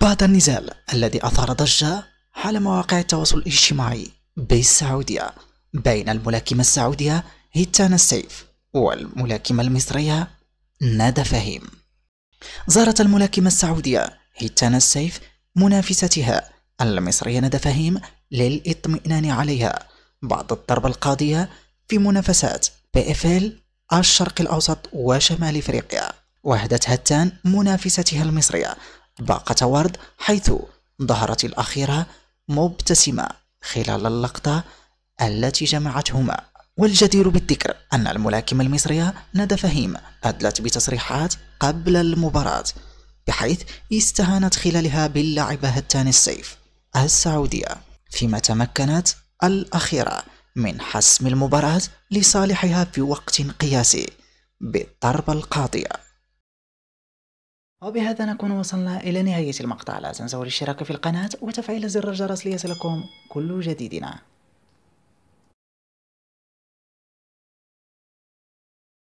بعد النزال الذي أثار ضجة على مواقع التواصل الاجتماعي بالسعودية بين الملاكمة السعودية هيتان السيف والملاكمة المصرية ندى فهيم زارت الملاكمة السعودية هيتان السيف منافستها المصرية ندى فهيم للاطمئنان عليها بعد الضربة القاضية في منافسات بي اف ال الشرق الأوسط وشمال إفريقيا وهدت هتان منافستها المصرية باقة ورد حيث ظهرت الأخيرة مبتسمة خلال اللقطة التي جمعتهما والجدير بالذكر أن الملاكمة المصرية ندى فهيم أدلت بتصريحات قبل المباراة بحيث استهانت خلالها باللاعب هتان السيف السعودية فيما تمكنت الأخيرة من حسم المباراة لصالحها في وقت قياسي بالضربة القاضية وبهذا نكون وصلنا إلى نهاية المقطع لا تنسوا الاشتراك في القناة وتفعيل زر الجرس ليصلكم كل جديدنا